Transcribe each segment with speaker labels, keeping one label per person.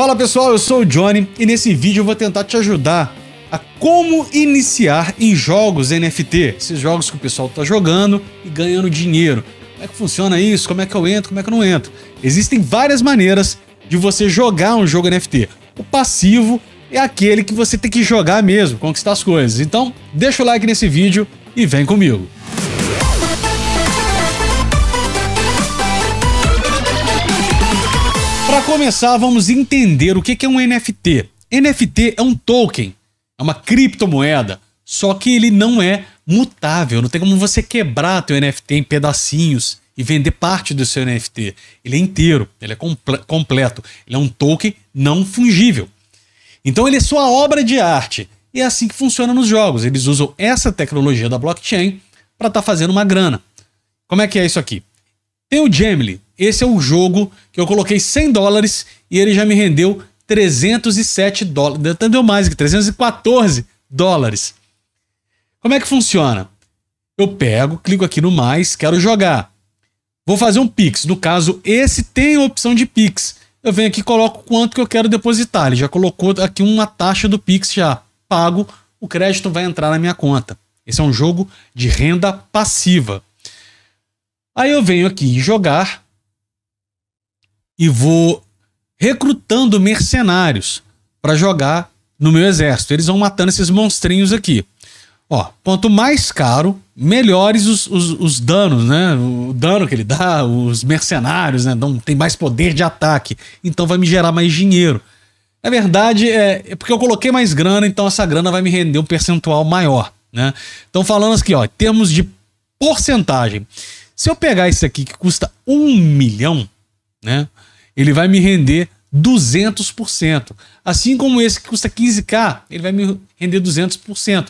Speaker 1: Fala pessoal, eu sou o Johnny e nesse vídeo eu vou tentar te ajudar a como iniciar em jogos NFT, esses jogos que o pessoal está jogando e ganhando dinheiro. Como é que funciona isso? Como é que eu entro? Como é que eu não entro? Existem várias maneiras de você jogar um jogo NFT. O passivo é aquele que você tem que jogar mesmo, conquistar as coisas. Então, deixa o like nesse vídeo e vem comigo. Para começar, vamos entender o que é um NFT. NFT é um token, é uma criptomoeda, só que ele não é mutável, não tem como você quebrar teu NFT em pedacinhos e vender parte do seu NFT. Ele é inteiro, ele é comple completo, ele é um token não fungível. Então ele é sua obra de arte. E é assim que funciona nos jogos. Eles usam essa tecnologia da blockchain para estar tá fazendo uma grana. Como é que é isso aqui? Tem o Gemini, esse é um jogo que eu coloquei 100 dólares e ele já me rendeu 307 dólares. Deu mais que 314 dólares. Como é que funciona? Eu pego, clico aqui no mais, quero jogar. Vou fazer um Pix. No caso, esse tem a opção de Pix. Eu venho aqui e coloco quanto que eu quero depositar. Ele já colocou aqui uma taxa do Pix já. Pago, o crédito vai entrar na minha conta. Esse é um jogo de renda passiva. Aí eu venho aqui em jogar, e vou recrutando mercenários para jogar no meu exército. Eles vão matando esses monstrinhos aqui. Ó, quanto mais caro, melhores os, os, os danos, né? O dano que ele dá, os mercenários, né? Não tem mais poder de ataque. Então vai me gerar mais dinheiro. Na verdade, é, é porque eu coloquei mais grana, então essa grana vai me render um percentual maior, né? Então falando aqui, assim, ó, em termos de porcentagem. Se eu pegar isso aqui que custa um milhão, né? ele vai me render 200%. Assim como esse que custa 15k, ele vai me render 200%.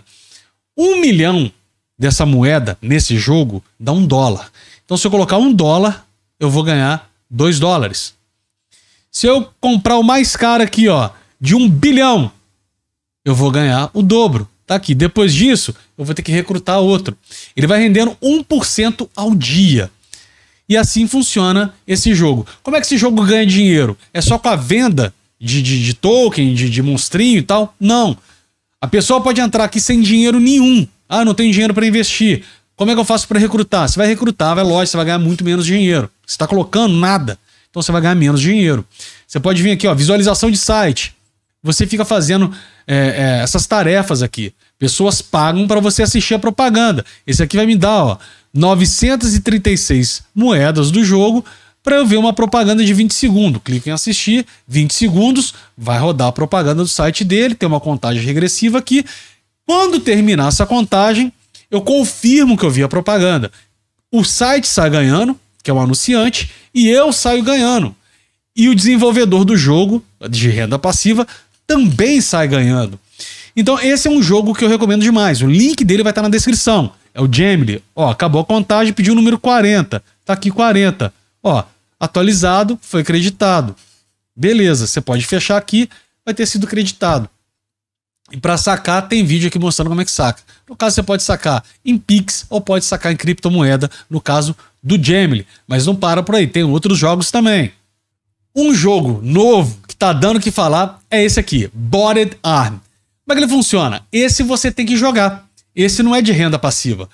Speaker 1: Um milhão dessa moeda nesse jogo dá um dólar. Então, se eu colocar um dólar, eu vou ganhar dois dólares. Se eu comprar o mais caro aqui, ó, de um bilhão, eu vou ganhar o dobro. Tá aqui. Depois disso, eu vou ter que recrutar outro. Ele vai rendendo 1% ao dia. E assim funciona esse jogo. Como é que esse jogo ganha dinheiro? É só com a venda de, de, de token, de, de monstrinho e tal? Não. A pessoa pode entrar aqui sem dinheiro nenhum. Ah, não tenho dinheiro para investir. Como é que eu faço para recrutar? Você vai recrutar, vai lógico, você vai ganhar muito menos dinheiro. Você está colocando nada. Então você vai ganhar menos dinheiro. Você pode vir aqui, ó, visualização de site. Você fica fazendo é, é, essas tarefas aqui. Pessoas pagam para você assistir a propaganda. Esse aqui vai me dar ó, 936 moedas do jogo para eu ver uma propaganda de 20 segundos. Clique em assistir, 20 segundos, vai rodar a propaganda do site dele, tem uma contagem regressiva aqui. Quando terminar essa contagem, eu confirmo que eu vi a propaganda. O site sai ganhando, que é o um anunciante, e eu saio ganhando. E o desenvolvedor do jogo, de renda passiva, também sai ganhando. Então, esse é um jogo que eu recomendo demais. O link dele vai estar na descrição. É o Jamily. Ó, acabou a contagem, pediu o número 40. Tá aqui 40. Ó, atualizado, foi creditado. Beleza, você pode fechar aqui, vai ter sido creditado. E para sacar, tem vídeo aqui mostrando como é que saca. No caso, você pode sacar em Pix ou pode sacar em criptomoeda, no caso do Jamily. Mas não para por aí, tem outros jogos também. Um jogo novo que tá dando o que falar é esse aqui, Bored Arm. Como é que ele funciona? Esse você tem que jogar. Esse não é de renda passiva.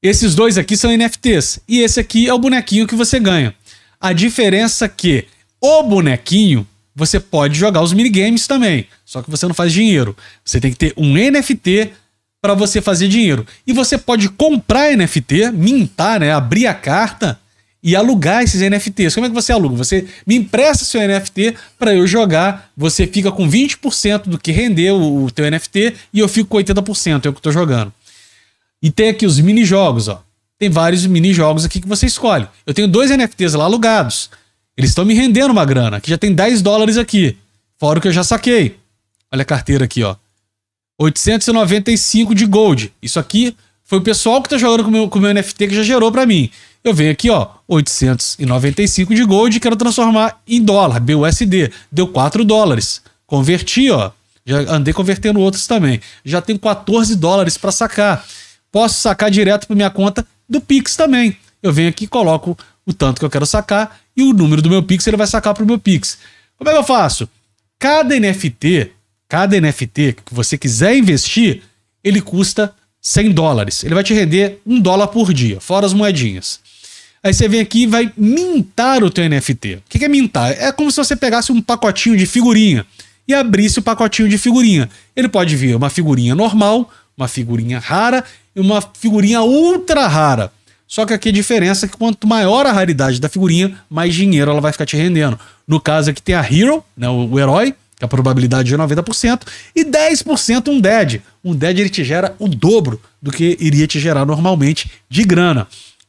Speaker 1: Esses dois aqui são NFTs e esse aqui é o bonequinho que você ganha. A diferença é que o bonequinho você pode jogar os minigames também, só que você não faz dinheiro. Você tem que ter um NFT para você fazer dinheiro. E você pode comprar NFT, mintar, né, abrir a carta e alugar esses NFTs. Como é que você aluga? Você me empresta seu NFT para eu jogar, você fica com 20% do que rendeu o teu NFT e eu fico com 80%, é o que eu tô jogando. E tem aqui os mini jogos, ó. Tem vários mini jogos aqui que você escolhe. Eu tenho dois NFTs lá alugados. Eles estão me rendendo uma grana, que já tem 10 dólares aqui, fora o que eu já saquei. Olha a carteira aqui, ó. 895 de gold. Isso aqui foi o pessoal que tá jogando com o meu, com o meu NFT que já gerou para mim. Eu venho aqui, ó, 895 de gold e quero transformar em dólar, BUSD. Deu 4 dólares. Converti, ó. Já andei convertendo outros também. Já tenho 14 dólares para sacar. Posso sacar direto para minha conta do Pix também. Eu venho aqui, coloco o tanto que eu quero sacar e o número do meu Pix ele vai sacar para o meu Pix. Como é que eu faço? Cada NFT, cada NFT que você quiser investir, ele custa 100 dólares. Ele vai te render 1 dólar por dia, fora as moedinhas. Aí você vem aqui e vai mintar o teu NFT. O que é mintar? É como se você pegasse um pacotinho de figurinha e abrisse o pacotinho de figurinha. Ele pode vir uma figurinha normal, uma figurinha rara e uma figurinha ultra rara. Só que aqui a diferença é que quanto maior a raridade da figurinha, mais dinheiro ela vai ficar te rendendo. No caso aqui tem a Hero, né, o herói, que a probabilidade é 90%, e 10% um dead. Um dead ele te gera o dobro do que iria te gerar normalmente de grana.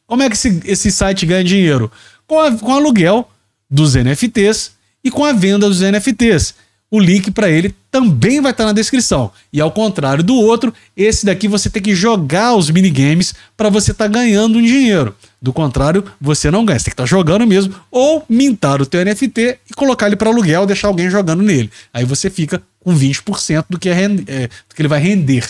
Speaker 1: Como é que esse, esse site ganha dinheiro? Com, a, com aluguel dos NFTs e com a venda dos NFTs. O link para ele também vai estar tá na descrição. E ao contrário do outro, esse daqui você tem que jogar os minigames para você estar tá ganhando um dinheiro. Do contrário, você não ganha. Você tem que estar tá jogando mesmo ou mintar o teu NFT e colocar ele para aluguel, deixar alguém jogando nele. Aí você fica com 20% do que, é, é, do que ele vai render.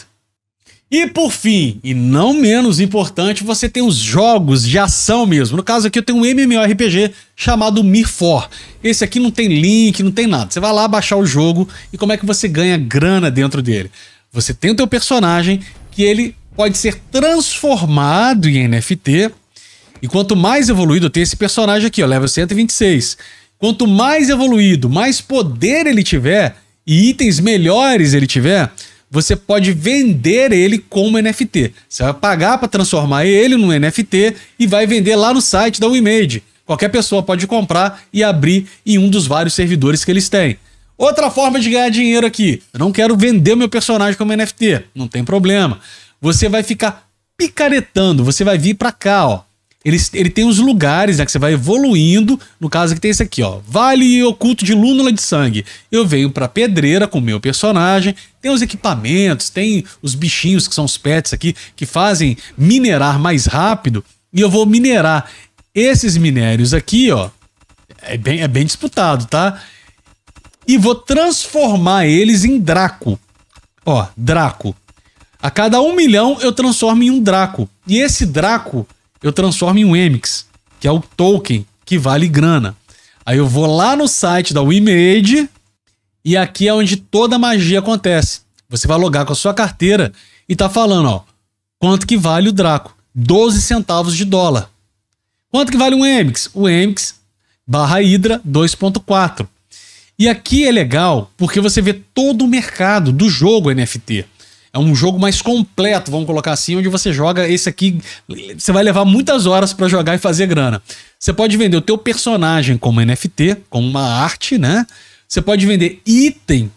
Speaker 1: E por fim, e não menos importante, você tem os jogos de ação mesmo. No caso aqui eu tenho um MMORPG chamado Mirfor. Esse aqui não tem link, não tem nada. Você vai lá baixar o jogo e como é que você ganha grana dentro dele? Você tem o teu personagem que ele pode ser transformado em NFT. E quanto mais evoluído, tem esse personagem aqui, ó, level 126. Quanto mais evoluído, mais poder ele tiver e itens melhores ele tiver, você pode vender ele como NFT. Você vai pagar para transformar ele num NFT e vai vender lá no site da WeMade. Qualquer pessoa pode comprar e abrir em um dos vários servidores que eles têm. Outra forma de ganhar dinheiro aqui. Eu não quero vender meu personagem como NFT. Não tem problema. Você vai ficar picaretando. Você vai vir para cá, ó. Ele, ele tem os lugares né, que você vai evoluindo. No caso que tem esse aqui, ó. Vale oculto de Lúnula de Sangue. Eu venho pra pedreira com o meu personagem. Tem os equipamentos, tem os bichinhos que são os pets aqui, que fazem minerar mais rápido. E eu vou minerar esses minérios aqui, ó. É bem, é bem disputado, tá? E vou transformar eles em Draco. Ó, Draco. A cada um milhão eu transformo em um Draco. E esse Draco eu transformo em um Emix, que é o token que vale grana. Aí eu vou lá no site da WeMade e aqui é onde toda a magia acontece. Você vai logar com a sua carteira e tá falando, ó, quanto que vale o Draco? 12 centavos de dólar. Quanto que vale um Emix? O Emix barra Hydra 2.4. E aqui é legal porque você vê todo o mercado do jogo NFT. É um jogo mais completo, vamos colocar assim, onde você joga esse aqui, você vai levar muitas horas para jogar e fazer grana. Você pode vender o teu personagem como NFT, como uma arte, né? Você pode vender item.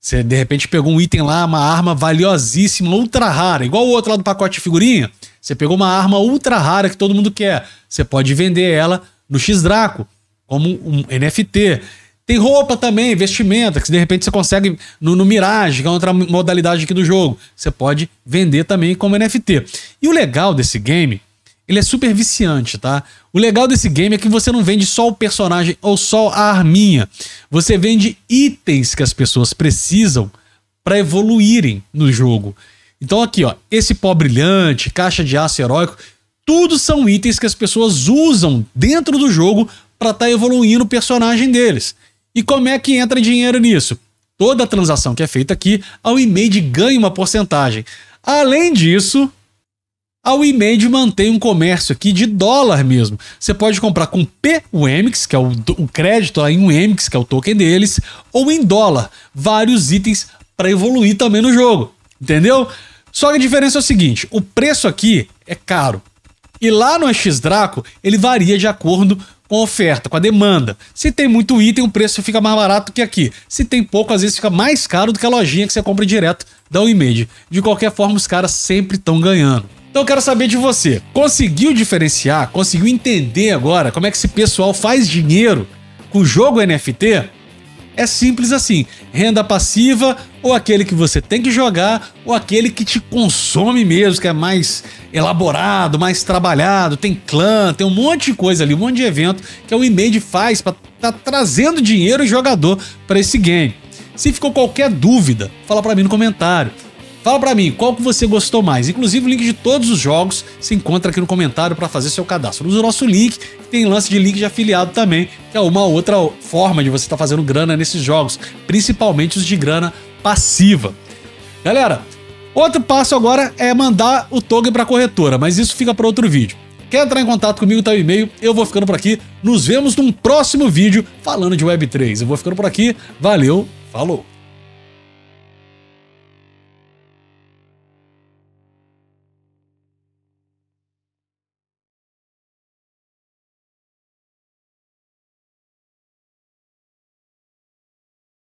Speaker 1: Você de repente pegou um item lá, uma arma valiosíssima, ultra rara, igual o outro lá do pacote de figurinha. Você pegou uma arma ultra rara que todo mundo quer. Você pode vender ela no X-Draco como um NFT. Tem roupa também, vestimenta, que de repente você consegue no, no Mirage, que é outra modalidade aqui do jogo. Você pode vender também como NFT. E o legal desse game, ele é super viciante, tá? O legal desse game é que você não vende só o personagem ou só a arminha. Você vende itens que as pessoas precisam para evoluírem no jogo. Então aqui, ó, esse pó brilhante, caixa de aço heróico, tudo são itens que as pessoas usam dentro do jogo para estar tá evoluindo o personagem deles. E como é que entra dinheiro nisso? Toda transação que é feita aqui, a WeMade ganha uma porcentagem. Além disso, a WeMade mantém um comércio aqui de dólar mesmo. Você pode comprar com PUMX, que é o, o crédito em UMX, que é o token deles, ou em dólar, vários itens para evoluir também no jogo, entendeu? Só que a diferença é o seguinte, o preço aqui é caro. E lá no X Draco, ele varia de acordo com a oferta, com a demanda. Se tem muito item, o preço fica mais barato que aqui. Se tem pouco, às vezes fica mais caro do que a lojinha que você compra direto da Image. De qualquer forma, os caras sempre estão ganhando. Então eu quero saber de você, conseguiu diferenciar, conseguiu entender agora como é que esse pessoal faz dinheiro com o jogo NFT? É simples assim: renda passiva, ou aquele que você tem que jogar, ou aquele que te consome mesmo, que é mais elaborado, mais trabalhado, tem clã, tem um monte de coisa ali, um monte de evento que o e faz para tá trazendo dinheiro e jogador para esse game. Se ficou qualquer dúvida, fala para mim no comentário. Fala para mim, qual que você gostou mais? Inclusive o link de todos os jogos se encontra aqui no comentário para fazer seu cadastro. Usa o nosso link, que tem lance de link de afiliado também, que é uma outra forma de você estar tá fazendo grana nesses jogos, principalmente os de grana passiva. Galera, outro passo agora é mandar o token para corretora, mas isso fica para outro vídeo. Quer entrar em contato comigo, tá o e-mail. Eu vou ficando por aqui. Nos vemos num próximo vídeo falando de Web3. Eu vou ficando por aqui. Valeu, falou!